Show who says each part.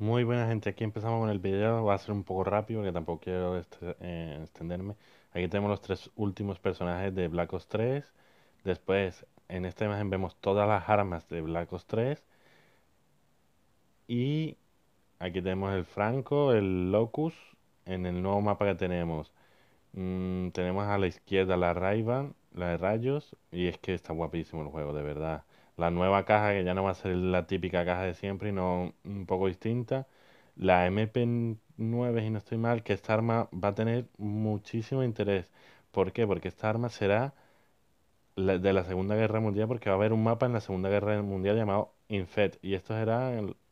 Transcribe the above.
Speaker 1: Muy buena gente, aquí empezamos con el video, va a ser un poco rápido porque tampoco quiero este, eh, extenderme. Aquí tenemos los tres últimos personajes de Black Ops 3. Después, en esta imagen vemos todas las armas de Black Ops 3. Y aquí tenemos el Franco, el Locus, en el nuevo mapa que tenemos. Mm, tenemos a la izquierda la Raivan, la de rayos. Y es que está guapísimo el juego, de verdad la nueva caja, que ya no va a ser la típica caja de siempre, no un poco distinta. La MP9, si no estoy mal, que esta arma va a tener muchísimo interés. ¿Por qué? Porque esta arma será de la Segunda Guerra Mundial, porque va a haber un mapa en la Segunda Guerra Mundial llamado Infet, y esto será